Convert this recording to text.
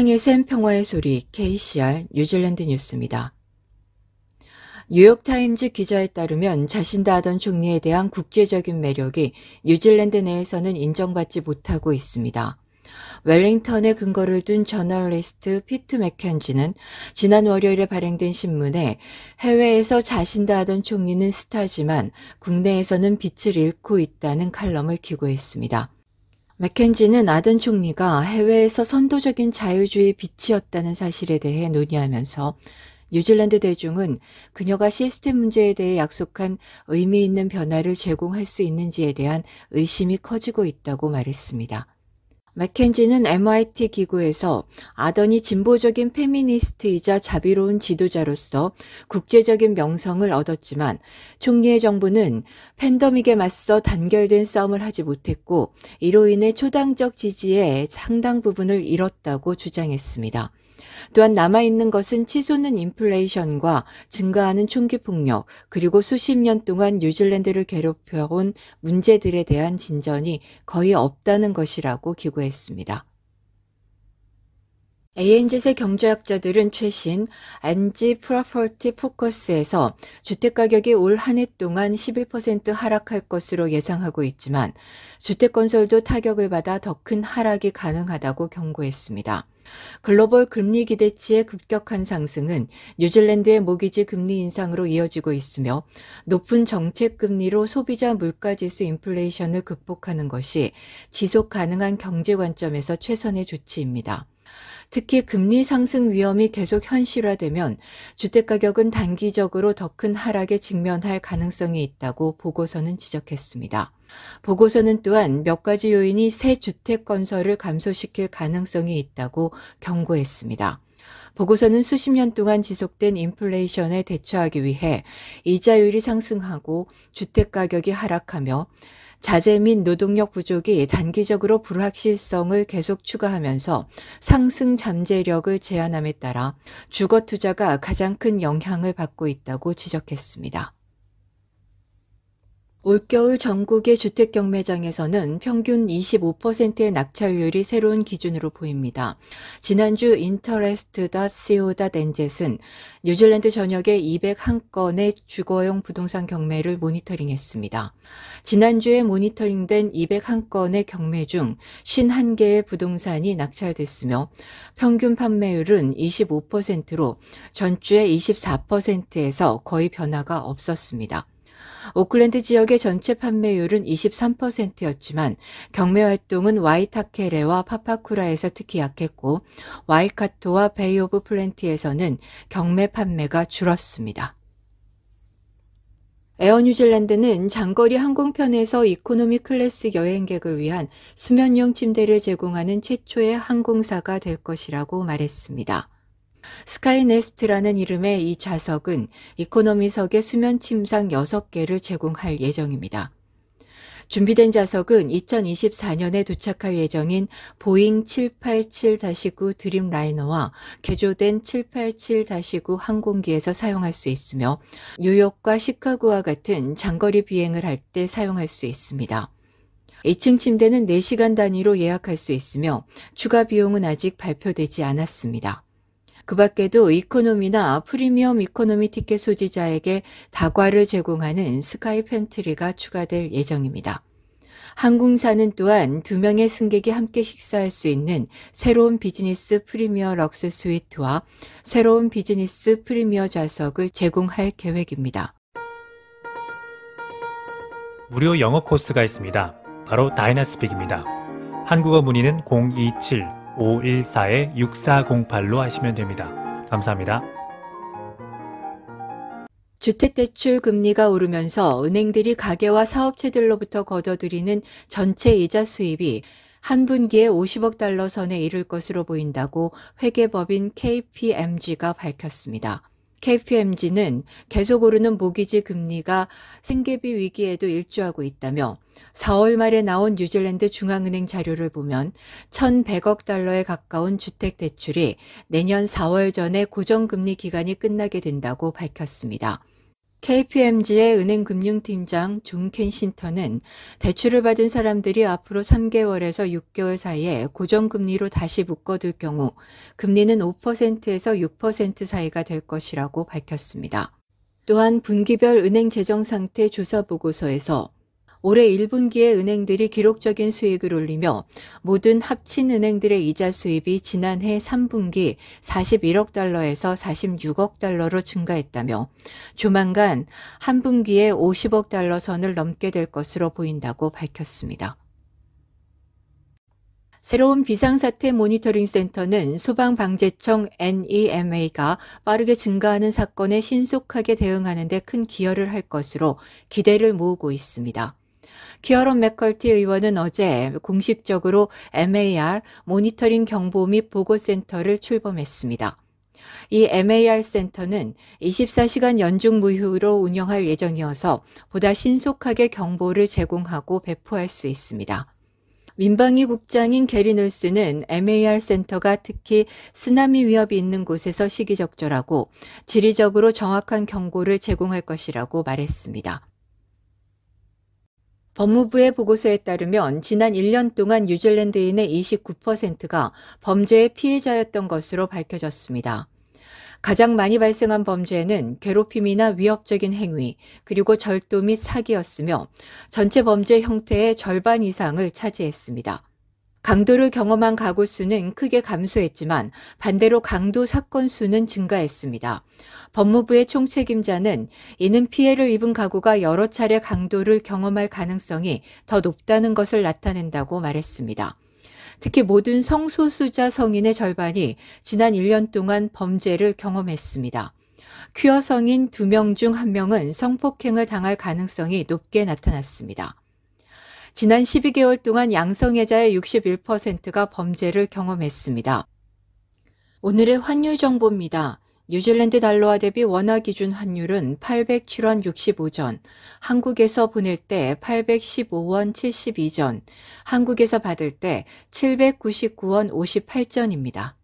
지상의 샘 평화의 소리 KCR 뉴질랜드 뉴스입니다. 뉴욕타임즈 기자에 따르면 자신다 하던 총리에 대한 국제적인 매력이 뉴질랜드 내에서는 인정받지 못하고 있습니다. 웰링턴에 근거를 둔 저널리스트 피트 맥켄지는 지난 월요일에 발행된 신문에 해외에서 자신다 하던 총리는 스타지만 국내에서는 빛을 잃고 있다는 칼럼을 기고했습니다. 맥켄지는 아든 총리가 해외에서 선도적인 자유주의 빛이었다는 사실에 대해 논의하면서 뉴질랜드 대중은 그녀가 시스템 문제에 대해 약속한 의미 있는 변화를 제공할 수 있는지에 대한 의심이 커지고 있다고 말했습니다. 맥켄지는 MIT 기구에서 아더니 진보적인 페미니스트이자 자비로운 지도자로서 국제적인 명성을 얻었지만 총리의 정부는 팬더믹에 맞서 단결된 싸움을 하지 못했고 이로 인해 초당적 지지의 상당 부분을 잃었다고 주장했습니다. 또한 남아있는 것은 치솟는 인플레이션과 증가하는 총기 폭력, 그리고 수십 년 동안 뉴질랜드를 괴롭혀온 문제들에 대한 진전이 거의 없다는 것이라고 기고했습니다. ANZ의 경제학자들은 최신 안지 프로퍼티 포커스에서 주택가격이 올 한 해 동안 11% 하락할 것으로 예상하고 있지만 주택건설도 타격을 받아 더 큰 하락이 가능하다고 경고했습니다. 글로벌 금리 기대치의 급격한 상승은 뉴질랜드의 모기지 금리 인상으로 이어지고 있으며 높은 정책 금리로 소비자 물가 지수 인플레이션을 극복하는 것이 지속 가능한 경제 관점에서 최선의 조치입니다. 특히 금리 상승 위험이 계속 현실화되면 주택가격은 단기적으로 더 큰 하락에 직면할 가능성이 있다고 보고서는 지적했습니다. 보고서는 또한 몇 가지 요인이 새 주택 건설을 감소시킬 가능성이 있다고 경고했습니다. 보고서는 수십 년 동안 지속된 인플레이션에 대처하기 위해 이자율이 상승하고 주택 가격이 하락하며 자재 및 노동력 부족이 단기적으로 불확실성을 계속 추가하면서 상승 잠재력을 제한함에 따라 주거 투자가 가장 큰 영향을 받고 있다고 지적했습니다. 올겨울 전국의 주택 경매장에서는 평균 25%의 낙찰률이 새로운 기준으로 보입니다. 지난주 interest.co.nz은 뉴질랜드 전역의 201건의 주거용 부동산 경매를 모니터링했습니다. 지난주에 모니터링된 201건의 경매 중 51개의 부동산이 낙찰됐으며 평균 판매율은 25%로 전주의 24%에서 거의 변화가 없었습니다. 오클랜드 지역의 전체 판매율은 23%였지만 경매 활동은 와이타케레와 파파쿠라에서 특히 약했고 와이카토와 베이 오브 플랜트에서는 경매 판매가 줄었습니다. 에어 뉴질랜드는 장거리 항공편에서 이코노미 클래스 여행객을 위한 수면용 침대를 제공하는 최초의 항공사가 될 것이라고 말했습니다. 스카이네스트라는 이름의 이 좌석은 이코노미석의 수면 침상 6개를 제공할 예정입니다. 준비된 좌석은 2024년에 도착할 예정인 보잉 787-9 드림라이너와 개조된 787-9 항공기에서 사용할 수 있으며 뉴욕과 시카고와 같은 장거리 비행을 할 때 사용할 수 있습니다. 2층 침대는 4시간 단위로 예약할 수 있으며 추가 비용은 아직 발표되지 않았습니다. 그 밖에도 이코노미나 프리미엄 이코노미 티켓 소지자에게 다과를 제공하는 스카이 팬트리가 추가될 예정입니다. 항공사는 또한 두 명의 승객이 함께 식사할 수 있는 새로운 비즈니스 프리미어 럭스 스위트와 새로운 비즈니스 프리미어 좌석을 제공할 계획입니다. 무료 영어 코스가 있습니다. 바로 다이나스픽입니다. 한국어 문의는 514-6408로 하시면 됩니다. 감사합니다. 주택대출 금리가 오르면서 은행들이 가계와 사업체들로부터 걷어들이는 전체 이자 수입이 한 분기에 50억 달러 선에 이를 것으로 보인다고 회계법인 KPMG가 밝혔습니다. KPMG는 계속 오르는 모기지 금리가 생계비 위기에도 일조하고 있다며 4월 말에 나온 뉴질랜드 중앙은행 자료를 보면 1,100억 달러에 가까운 주택 대출이 내년 4월 전에 고정금리 기간이 끝나게 된다고 밝혔습니다. KPMG의 은행금융팀장 존 켄신턴은 대출을 받은 사람들이 앞으로 3개월에서 6개월 사이에 고정금리로 다시 묶어둘 경우 금리는 5%에서 6% 사이가 될 것이라고 밝혔습니다. 또한 분기별 은행 재정 상태 조사 보고서에서 올해 1분기에 은행들이 기록적인 수익을 올리며 모든 합친 은행들의 이자 수입이 지난해 3분기 41억 달러에서 46억 달러로 증가했다며 조만간 한 분기에 50억 달러 선을 넘게 될 것으로 보인다고 밝혔습니다. 새로운 비상사태 모니터링 센터는 소방방재청 NEMA가 빠르게 증가하는 사건에 신속하게 대응하는 데 큰 기여를 할 것으로 기대를 모으고 있습니다. 키어론 맥컬티 의원은 어제 공식적으로 MAR 모니터링 경보 및 보고센터를 출범했습니다. 이 MAR 센터는 24시간 연중 무휴로 운영할 예정이어서 보다 신속하게 경보를 제공하고 배포할 수 있습니다. 민방위 국장인 게리 놀스는 MAR 센터가 특히 쓰나미 위협이 있는 곳에서 시기적절하고 지리적으로 정확한 경고를 제공할 것이라고 말했습니다. 법무부의 보고서에 따르면 지난 1년 동안 뉴질랜드인의 29%가 범죄의 피해자였던 것으로 밝혀졌습니다. 가장 많이 발생한 범죄는 괴롭힘이나 위협적인 행위, 그리고 절도 및 사기였으며 전체 범죄 형태의 절반 이상을 차지했습니다. 강도를 경험한 가구 수는 크게 감소했지만 반대로 강도 사건 수는 증가했습니다. 법무부의 총책임자는 이는 피해를 입은 가구가 여러 차례 강도를 경험할 가능성이 더 높다는 것을 나타낸다고 말했습니다. 특히 모든 성소수자 성인의 절반이 지난 1년 동안 범죄를 경험했습니다. 퀴어 성인 2명 중 1명은 성폭행을 당할 가능성이 높게 나타났습니다. 지난 12개월 동안 양성애자의 61%가 범죄를 경험했습니다. 오늘의 환율 정보입니다. 뉴질랜드 달러와 대비 원화 기준 환율은 807원 65전, 한국에서 보낼 때 815원 72전, 한국에서 받을 때 799원 58전입니다.